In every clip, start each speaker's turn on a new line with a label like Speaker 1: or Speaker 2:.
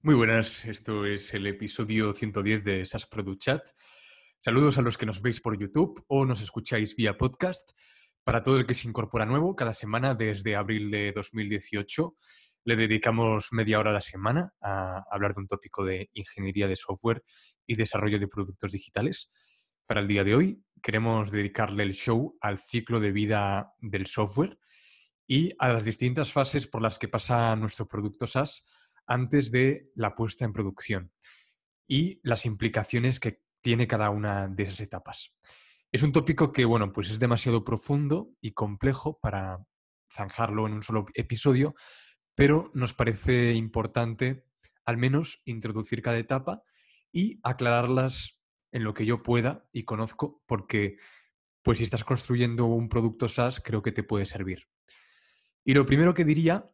Speaker 1: Muy buenas, esto es el episodio 110 de SaaS Product Chat. Saludos a los que nos veis por YouTube o nos escucháis vía podcast. Para todo el que se incorpora nuevo, cada semana desde abril de 2018 le dedicamos media hora a la semana a hablar de un tópico de ingeniería de software y desarrollo de productos digitales. Para el día de hoy queremos dedicarle el show al ciclo de vida del software y a las distintas fases por las que pasa nuestro producto SaaS antes de la puesta en producción y las implicaciones que tiene cada una de esas etapas. Es un tópico que, bueno, pues es demasiado profundo y complejo para zanjarlo en un solo episodio, pero nos parece importante al menos introducir cada etapa y aclararlas en lo que yo pueda y conozco, porque pues si estás construyendo un producto SaaS, creo que te puede servir. Y lo primero que diría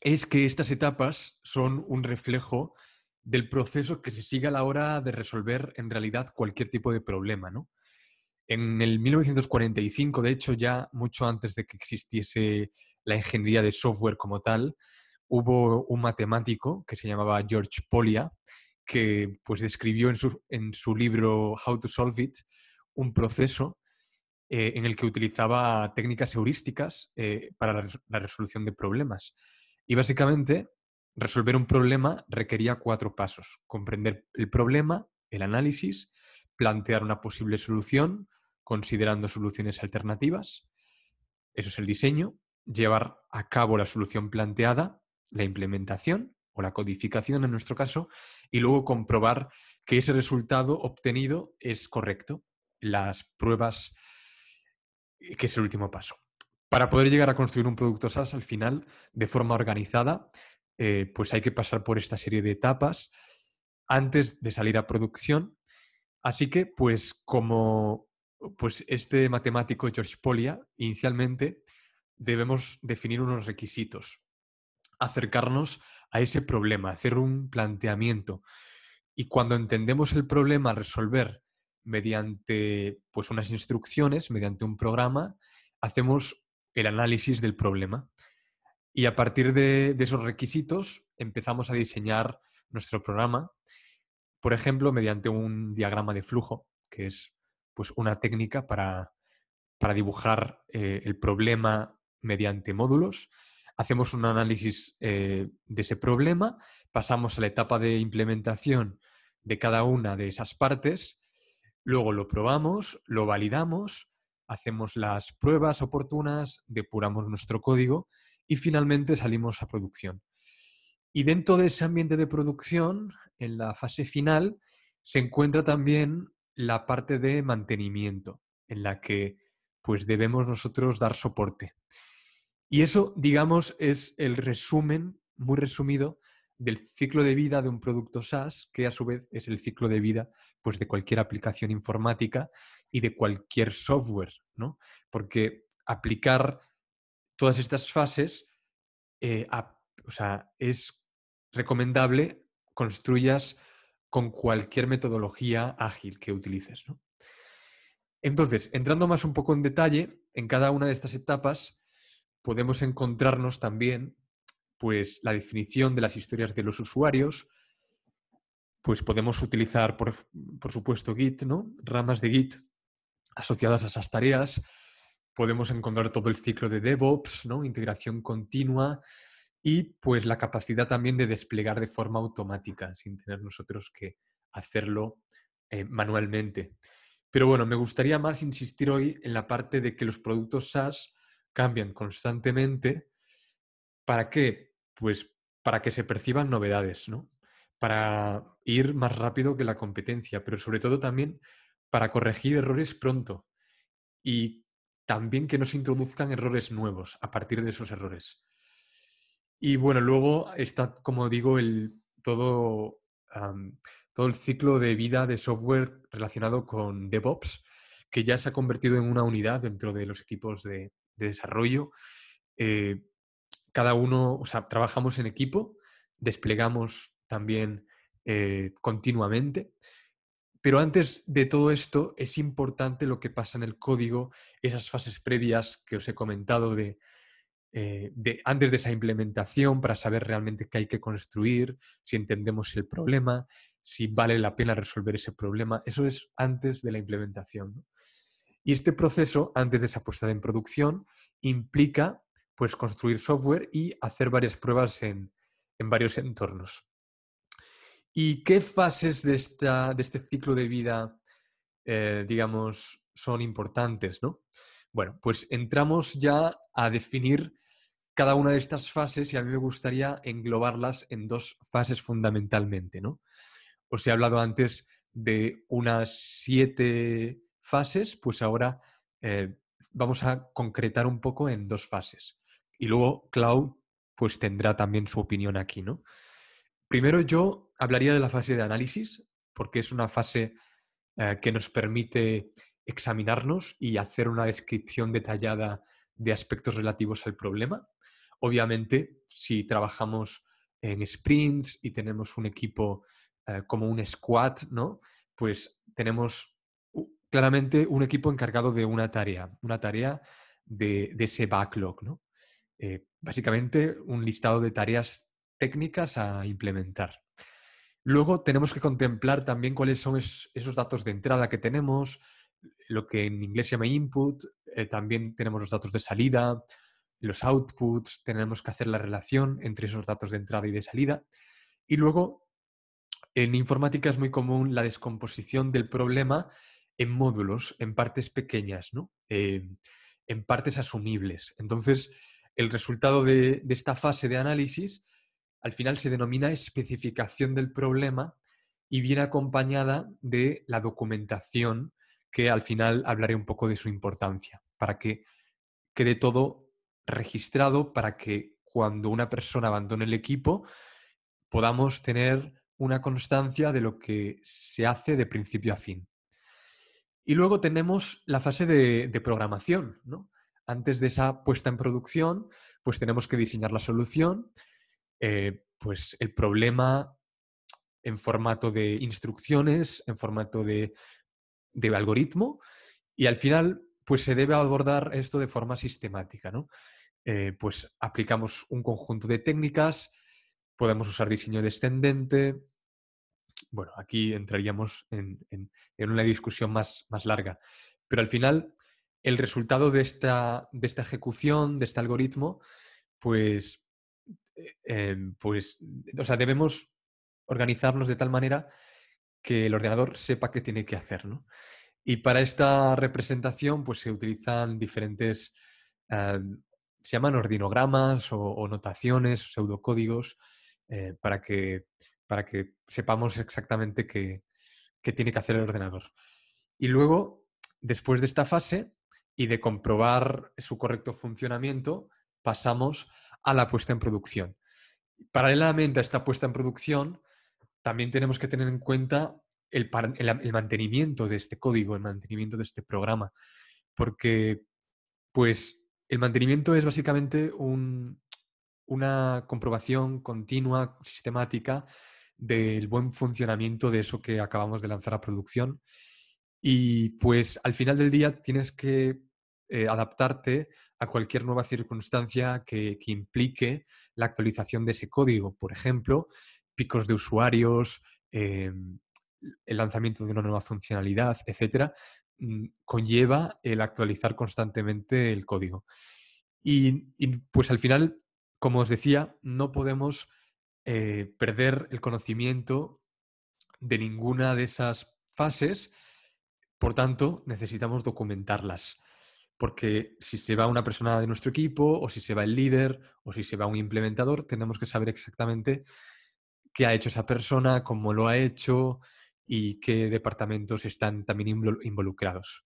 Speaker 1: es que estas etapas son un reflejo del proceso que se sigue a la hora de resolver en realidad cualquier tipo de problema, En el 1945, de hecho, ya mucho antes de que existiese la ingeniería de software como tal, hubo un matemático que se llamaba George Polia que pues describió en su, libro How to Solve It un proceso eh, en el que utilizaba técnicas heurísticas eh, para la resolución de problemas. Y básicamente, resolver un problema requería cuatro pasos. Comprender el problema, el análisis, plantear una posible solución, considerando soluciones alternativas. Eso es el diseño. Llevar a cabo la solución planteada, la implementación o la codificación en nuestro caso, y luego comprobar que ese resultado obtenido es correcto. Las pruebas, eh, que es el último paso. Para poder llegar a construir un producto SaaS al final, de forma organizada, eh, pues hay que pasar por esta serie de etapas antes de salir a producción. Así que, pues como pues este matemático George Polia, inicialmente debemos definir unos requisitos, acercarnos a ese problema, hacer un planteamiento. Y cuando entendemos el problema a resolver mediante pues, unas instrucciones, mediante un programa, hacemos el análisis del problema. Y a partir de, esos requisitos empezamos a diseñar nuestro programa, por ejemplo, mediante un diagrama de flujo, que es pues, una técnica para, dibujar eh, el problema mediante módulos. Hacemos un análisis eh, de ese problema, pasamos a la etapa de implementación de cada una de esas partes, luego lo probamos, lo validamos hacemos las pruebas oportunas, depuramos nuestro código y finalmente salimos a producción. Y dentro de ese ambiente de producción, en la fase final, se encuentra también la parte de mantenimiento, en la que pues debemos nosotros dar soporte. Y eso, digamos, es el resumen, muy resumido, del ciclo de vida de un producto SaaS, que a su vez es el ciclo de vida pues, de cualquier aplicación informática y de cualquier software, Porque aplicar todas estas fases eh, es recomendable construyas con cualquier metodología ágil que utilices. Entonces, entrando más un poco en detalle, en cada una de estas etapas podemos encontrarnos también pues, la definición de las historias de los usuarios, pues podemos utilizar, por, supuesto, Git, ¿no? Ramas de Git asociadas a esas tareas. Podemos encontrar todo el ciclo de DevOps, ¿no? Integración continua y pues la capacidad también de desplegar de forma automática, sin tener nosotros que hacerlo eh, manualmente. Pero bueno, me gustaría más insistir hoy en la parte de que los productos SaaS cambian constantemente. ¿Para qué? pues para que se perciban novedades, Para ir más rápido que la competencia, pero sobre todo también para corregir errores pronto y también que no se introduzcan errores nuevos a partir de esos errores. Y bueno, luego está, como digo, el, todo, todo el ciclo de vida de software relacionado con DevOps, que ya se ha convertido en una unidad dentro de los equipos de, desarrollo. Eh, cada uno, o sea, trabajamos en equipo, desplegamos también eh, continuamente. Pero antes de todo esto, es importante lo que pasa en el código, esas fases previas que os he comentado eh, de, antes de esa implementación para saber realmente qué hay que construir, si entendemos el problema, si vale la pena resolver ese problema. Eso es antes de la implementación. Y este proceso, antes de esa puesta en producción, implica pues construir software y hacer varias pruebas en, varios entornos. ¿Y qué fases de, de este ciclo de vida, eh, digamos, son importantes? ¿no? Bueno, pues entramos ya a definir cada una de estas fases y a mí me gustaría englobarlas en dos fases fundamentalmente. ¿no? Os he hablado antes de unas siete fases, pues ahora eh, vamos a concretar un poco en dos fases. Y luego Cloud pues tendrá también su opinión aquí, ¿no? Primero yo hablaría de la fase de análisis, porque es una fase eh, que nos permite examinarnos y hacer una descripción detallada de aspectos relativos al problema. Obviamente, si trabajamos en sprints y tenemos un equipo eh, como un squad, ¿no? Pues tenemos claramente un equipo encargado de una tarea, una tarea de, de ese backlog, ¿no? Eh, básicamente un listado de tareas técnicas a implementar. Luego tenemos que contemplar también cuáles son esos datos de entrada que tenemos, lo que en inglés se llama input, eh, también tenemos los datos de salida, los outputs, tenemos que hacer la relación entre esos datos de entrada y de salida. Y luego, en informática es muy común la descomposición del problema en módulos, en partes pequeñas, ¿no? en partes asumibles. Entonces, el resultado de, esta fase de análisis al final se denomina especificación del problema y viene acompañada de la documentación, que al final hablaré un poco de su importancia, para que quede todo registrado, para que cuando una persona abandone el equipo podamos tener una constancia de lo que se hace de principio a fin. Y luego tenemos la fase de, de programación, ¿no? antes de esa puesta en producción, pues tenemos que diseñar la solución, eh, pues el problema en formato de instrucciones, en formato de, algoritmo, y al final, pues se debe abordar esto de forma sistemática, ¿no? Eh, pues aplicamos un conjunto de técnicas, podemos usar diseño descendente. Bueno, aquí entraríamos en, en una discusión más, más larga. Pero al final, el resultado de esta, de esta ejecución, de este algoritmo, pues, eh, em, pues, debemos organizarnos de tal manera que el ordenador sepa qué tiene que hacer, Y para esta representación, pues se utilizan diferentes, eh, se llaman ordinogramas o, notaciones, pseudocódigos, eh, para, que, para que sepamos exactamente qué, qué tiene que hacer el ordenador. Y luego, después de esta fase, y de comprobar su correcto funcionamiento pasamos a la puesta en producción. Paralelamente a esta puesta en producción, también tenemos que tener en cuenta el, mantenimiento de este código, el mantenimiento de este programa, porque pues el mantenimiento es básicamente una comprobación continua, sistemática del buen funcionamiento de eso que acabamos de lanzar a producción. Y pues al final del día tienes que eh, adaptarte a cualquier nueva circunstancia que, implique la actualización de ese código. Por ejemplo, picos de usuarios, em, el lanzamiento de una nueva funcionalidad, etcétera, mm, conlleva el actualizar constantemente el código. Y, pues al final, como os decía, no podemos eh, perder el conocimiento de ninguna de esas fases, por tanto, necesitamos documentarlas porque si se va una persona de nuestro equipo, o si se va el líder, o si se va un implementador, tenemos que saber exactamente qué ha hecho esa persona, cómo lo ha hecho y qué departamentos están también involucrados.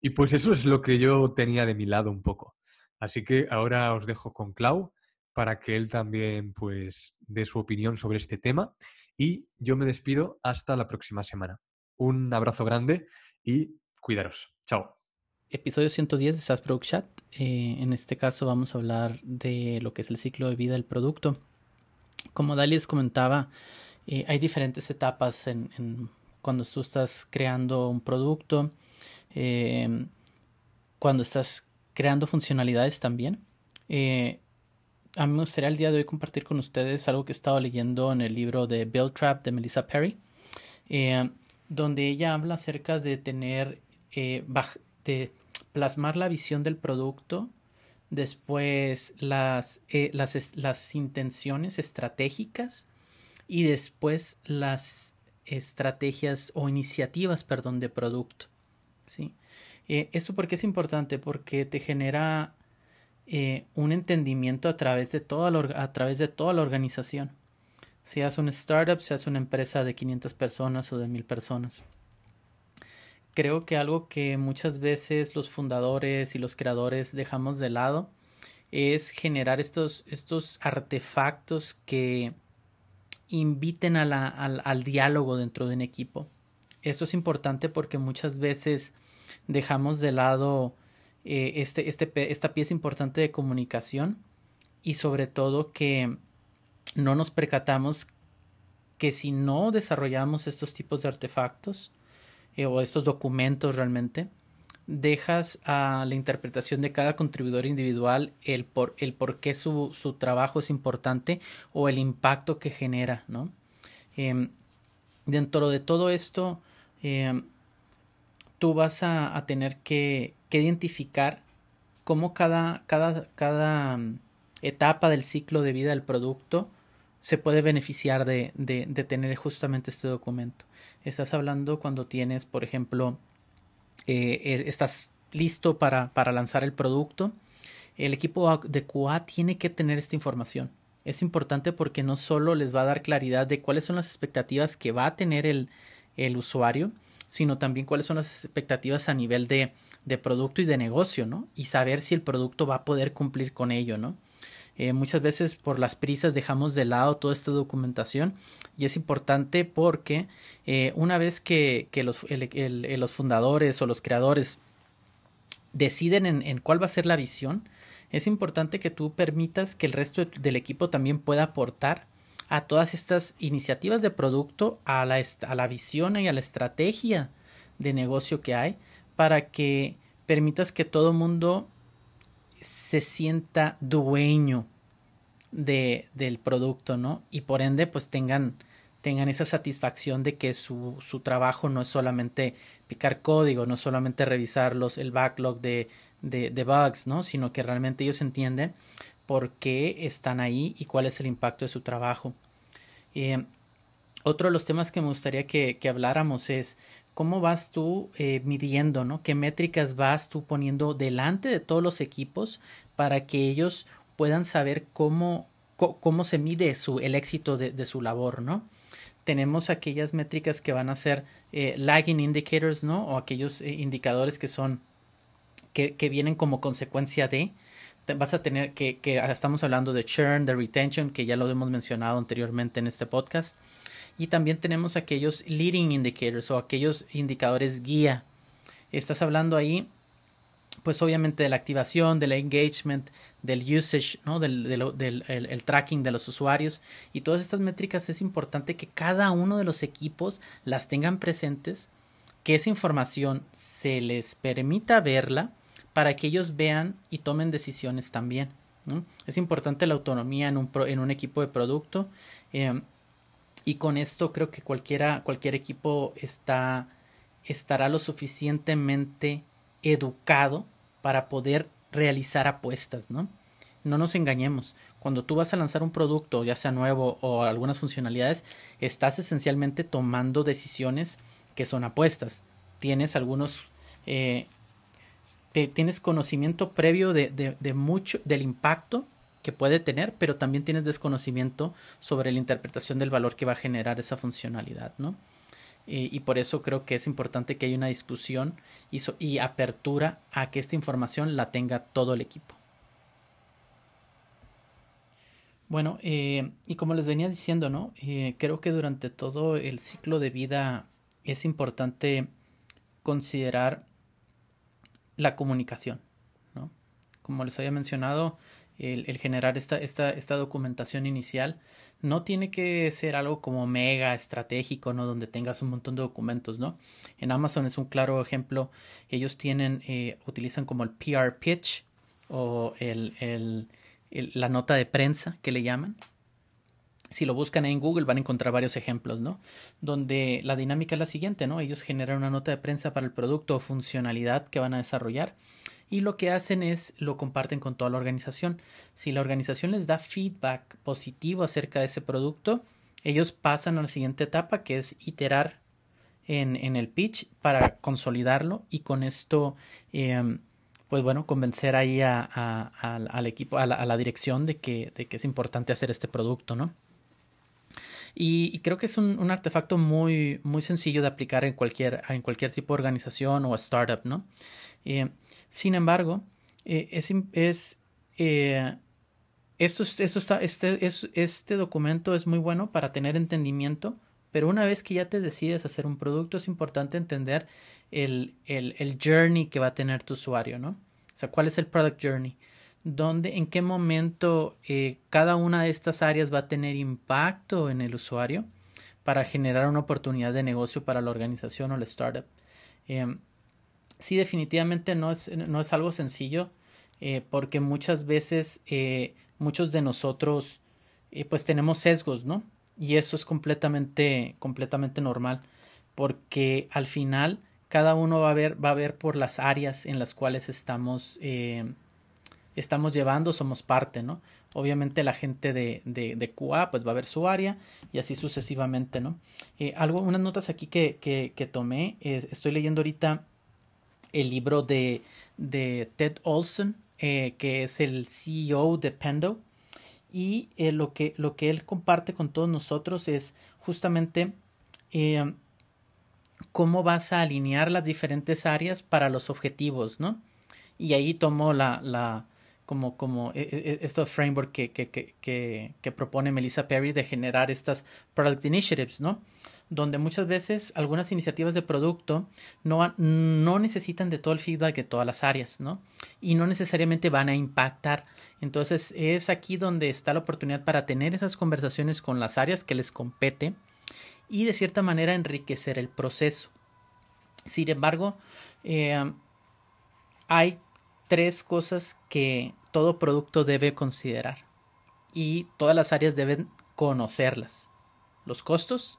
Speaker 1: Y pues eso es lo que yo tenía de mi lado un poco. Así que ahora os dejo con Clau para que él también pues dé su opinión sobre este tema y yo me despido hasta la próxima semana. Un abrazo grande y cuidaros.
Speaker 2: Chao episodio 110 de SaaS Product Chat. Eh, en este caso vamos a hablar de lo que es el ciclo de vida del producto. Como Dali les comentaba, eh, hay diferentes etapas en, cuando tú estás creando un producto, em, cuando estás creando funcionalidades también. Eh, a mí me gustaría el día de hoy compartir con ustedes algo que he estado leyendo en el libro de Bill Trap de Melissa Perry, donde ella habla acerca de tener plasmar la visión del producto, después las, eh, las, intenciones estratégicas y después las estrategias o iniciativas, perdón, de producto. ¿sí? Eh, ¿Esto por qué es importante? Porque te genera eh, un entendimiento a través, de toda la, a través de toda la organización. Seas un startup, seas una empresa de 500 personas o de 1000 personas creo que algo que muchas veces los fundadores y los creadores dejamos de lado es generar estos, estos artefactos que inviten al, diálogo dentro de un equipo. Esto es importante porque muchas veces dejamos de lado eh, este, este, esta pieza importante de comunicación y sobre todo que no nos percatamos que si no desarrollamos estos tipos de artefactos, eh, o estos documentos realmente, dejas a la interpretación de cada contribuidor individual el por, el qué su, su trabajo es importante o el impacto que genera, ¿no? Em, dentro de todo esto, em, tú vas a, a tener que, que, identificar cómo cada, cada, cada mm, etapa del ciclo de vida del producto se puede beneficiar de, de, tener justamente este documento. Estás hablando cuando tienes, por ejemplo, eh, e, estás listo para, para lanzar el producto. El equipo de QA tiene que tener esta información. Es importante porque no solo les va a dar claridad de cuáles son las expectativas que va a tener el, el usuario, sino también cuáles son las expectativas a nivel de, de producto y de negocio, ¿no? Y saber si el producto va a poder cumplir con ello, ¿no? Eh, muchas veces por las prisas dejamos de lado toda esta documentación y es importante porque eh, una vez que, eh, los, fundadores o los creadores deciden en, cuál va a ser la visión, es importante que tú permitas que el resto del equipo también pueda aportar a todas estas iniciativas de producto, a la, a la visión y a la estrategia de negocio que hay, para que permitas que todo mundo se sienta dueño de, del producto, ¿no? Y por ende, pues tengan, tengan esa satisfacción de que su, su trabajo no es solamente picar código, no es solamente los el backlog de, de, de bugs, ¿no? Sino que realmente ellos entienden por qué están ahí y cuál es el impacto de su trabajo. Eh, otro de los temas que me gustaría que, que habláramos es cómo vas tú eh, midiendo, ¿no? ¿Qué métricas vas tú poniendo delante de todos los equipos para que ellos puedan saber cómo, cómo se mide su, el éxito de, su labor, ¿no? tenemos aquellas métricas que van a ser eh, lagging indicators, ¿no? O aquellos eh, indicadores que son, que, que, vienen como consecuencia de, vas a tener que, que, ah, estamos hablando de churn, de retention, que ya lo hemos mencionado anteriormente en este podcast. Y también tenemos aquellos leading indicators o aquellos indicadores guía. Estás hablando ahí, pues obviamente de la activación, del engagement, del usage, ¿no? del, el, tracking de los usuarios. Y todas estas métricas es importante que cada uno de los equipos las tengan presentes, que esa información se les permita verla para que ellos vean y tomen decisiones también. Es importante la autonomía en un, en un equipo de producto. Eh, y con esto creo que cualquiera, cualquier equipo está, estará lo suficientemente educado para poder realizar apuestas, ¿no? No nos engañemos. Cuando tú vas a lanzar un producto, ya sea nuevo o algunas funcionalidades, estás esencialmente tomando decisiones que son apuestas. Tienes algunos. Eh, te, tienes conocimiento previo de, de mucho, del impacto que puede tener, pero también tienes desconocimiento sobre la interpretación del valor que va a generar esa funcionalidad, ¿no? Y, por eso creo que es importante que haya una discusión y, apertura a que esta información la tenga todo el equipo. Bueno, eh, y como les venía diciendo, ¿no? Eh, creo que durante todo el ciclo de vida es importante considerar la comunicación, ¿no? Como les había mencionado, el, generar esta, esta, documentación inicial no tiene que ser algo como mega estratégico, ¿no? Donde tengas un montón de documentos, ¿no? En Amazon es un claro ejemplo. Ellos tienen, eh, utilizan como el PR pitch o la nota de prensa que le llaman. Si lo buscan en Google van a encontrar varios ejemplos, ¿no? Donde la dinámica es la siguiente, ¿no? Ellos generan una nota de prensa para el producto o funcionalidad que van a desarrollar y lo que hacen es lo comparten con toda la organización. Si la organización les da feedback positivo acerca de ese producto, ellos pasan a la siguiente etapa que es iterar en, el pitch para consolidarlo y con esto, em, pues bueno, convencer ahí a, al equipo, a la, dirección de que, es importante hacer este producto, ¿no? Y, creo que es un, artefacto muy, muy sencillo de aplicar en cualquier, en cualquier tipo de organización o startup, ¿no? Eh, sin embargo, eh, es, eh, esto, esto este, es, este documento es muy bueno para tener entendimiento, pero una vez que ya te decides hacer un producto, es importante entender el, el, el journey que va a tener tu usuario, ¿no? O sea, ¿cuál es el product journey? ¿Dónde, en qué momento eh, cada una de estas áreas va a tener impacto en el usuario para generar una oportunidad de negocio para la organización o la startup? sí definitivamente no es, no es algo sencillo, eh, porque muchas veces eh, muchos de nosotros eh, pues tenemos sesgos, ¿no? Y eso es completamente, completamente normal, porque al final cada uno va a ver, va a ver por las áreas en las cuales estamos, estamos llevando, somos parte, ¿no? Obviamente la gente de, de, de, QA pues va a ver su área y así sucesivamente, ¿no? algo, unas notas aquí que, que tomé, estoy leyendo ahorita el libro de, de Ted Olson, eh, que es el CEO de Pendo. Y eh, lo, que, lo que él comparte con todos nosotros es justamente eh, cómo vas a alinear las diferentes áreas para los objetivos, ¿no? Y ahí tomó la, como, e, e, e, estos framework que, propone Melissa Perry de generar estas product initiatives, ¿no? Donde muchas veces algunas iniciativas de producto no, necesitan de todo el feedback de todas las áreas, ¿no? Y no necesariamente van a impactar. Entonces es aquí donde está la oportunidad para tener esas conversaciones con las áreas que les compete y de cierta manera enriquecer el proceso. Sin embargo, eh, hay tres cosas que, todo producto debe considerar y todas las áreas deben conocerlas. Los costos,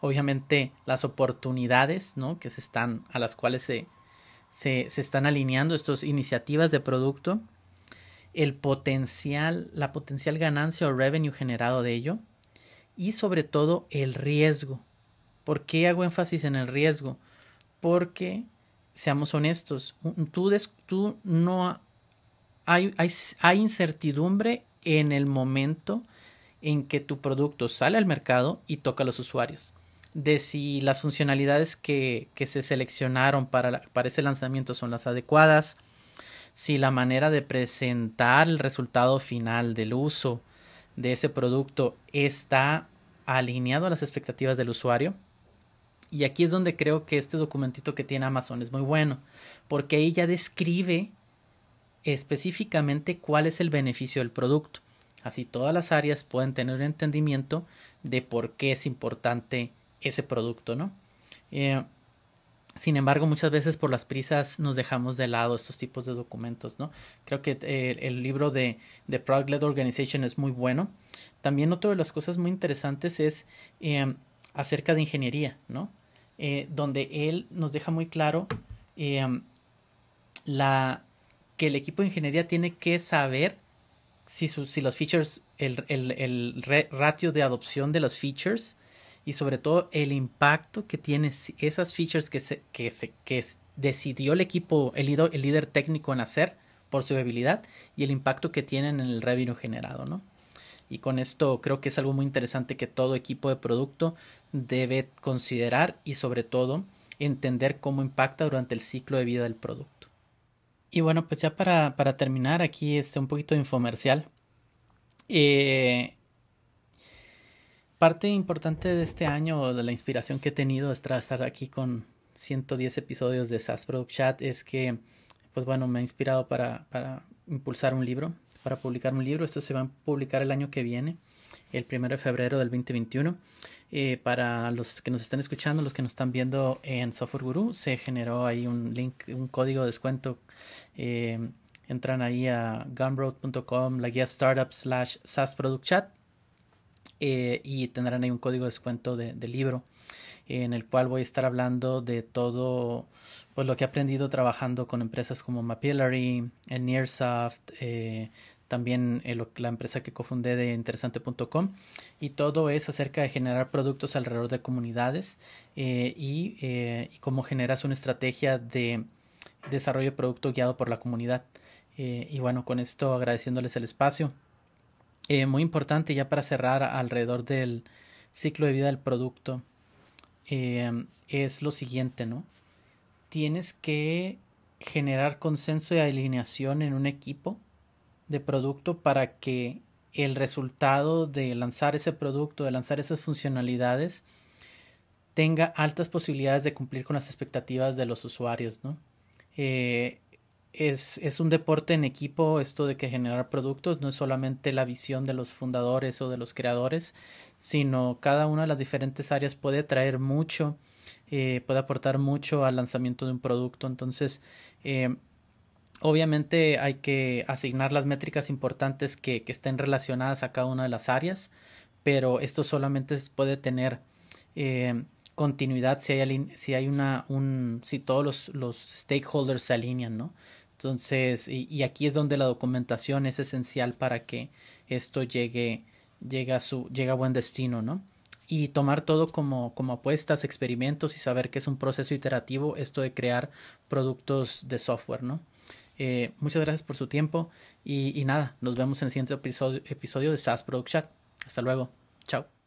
Speaker 2: obviamente las oportunidades ¿no? que se están, a las cuales se, se, están alineando estas iniciativas de producto, el potencial, la potencial ganancia o revenue generado de ello y sobre todo el riesgo. ¿Por qué hago énfasis en el riesgo? Porque, seamos honestos, tú, tú no hay, incertidumbre en el momento en que tu producto sale al mercado y toca a los usuarios. De si las funcionalidades que, se seleccionaron para, para ese lanzamiento son las adecuadas, si la manera de presentar el resultado final del uso de ese producto está alineado a las expectativas del usuario. Y aquí es donde creo que este documentito que tiene Amazon es muy bueno, porque ahí ya describe específicamente cuál es el beneficio del producto. Así todas las áreas pueden tener un entendimiento de por qué es importante ese producto, ¿no? Eh, sin embargo, muchas veces por las prisas nos dejamos de lado estos tipos de documentos, ¿no? Creo que eh, el libro de, Product Led Organization es muy bueno. También otra de las cosas muy interesantes es eh, acerca de ingeniería, ¿no? donde él nos deja muy claro la, que el equipo de ingeniería tiene que saber si, sus, si los features, el, ratio de adopción de los features y sobre todo el impacto que tienen esas features que, se, que, se, que decidió el equipo, el, líder técnico en hacer por su habilidad y el impacto que tienen en el revenue generado, ¿no? Y con esto creo que es algo muy interesante que todo equipo de producto debe considerar y sobre todo entender cómo impacta durante el ciclo de vida del producto. Y bueno, pues ya para, terminar, aquí este un poquito infomercial. Eh, parte importante de este año, de la inspiración que he tenido es estar aquí con 110 episodios de SaaS Product Chat, es que, pues bueno, me ha inspirado para, para impulsar un libro, para publicar un libro. Esto se va a publicar el año que viene el primero de febrero del 2021. Eh, para los que nos están escuchando, los que nos están viendo en Software Guru, se generó ahí un link, un código de descuento. Eh, entran ahí a gumroad.com, la guía startup slash SaaS Product Chat eh, y tendrán ahí un código de descuento de, libro en el cual voy a estar hablando de todo pues, lo que he aprendido trabajando con empresas como Mapillary, Nearsoft, también eh, la empresa que cofundé de interesante.com y todo es acerca de generar productos alrededor de comunidades eh, eh, y, cómo generas una estrategia de desarrollo de producto guiado por la comunidad. y bueno, con esto agradeciéndoles el espacio. muy importante ya para cerrar alrededor del ciclo de vida del producto es lo siguiente, ¿no? Tienes que generar consenso y alineación en un equipo de producto para que el resultado de lanzar ese producto, de lanzar esas funcionalidades, tenga altas posibilidades de cumplir con las expectativas de los usuarios, ¿no? Eh, es, un deporte en equipo esto de que generar productos no es solamente la visión de los fundadores o de los creadores, sino cada una de las diferentes áreas puede traer mucho, eh, puede aportar mucho al lanzamiento de un producto. Entonces, eh, Obviamente hay que asignar las métricas importantes que, estén relacionadas a cada una de las áreas, pero esto solamente puede tener eh, continuidad si hay, si hay una, un, si todos los, stakeholders se alinean, ¿no? Entonces, y, aquí es donde la documentación es esencial para que esto llegue, a, su, a buen destino, ¿no? y tomar todo como, como, apuestas, experimentos y saber que es un proceso iterativo esto de crear productos de software, ¿no? Eh, muchas gracias por su tiempo y, nada, nos vemos en el siguiente episodio, episodio de SAS Product Chat. Hasta luego. Chao.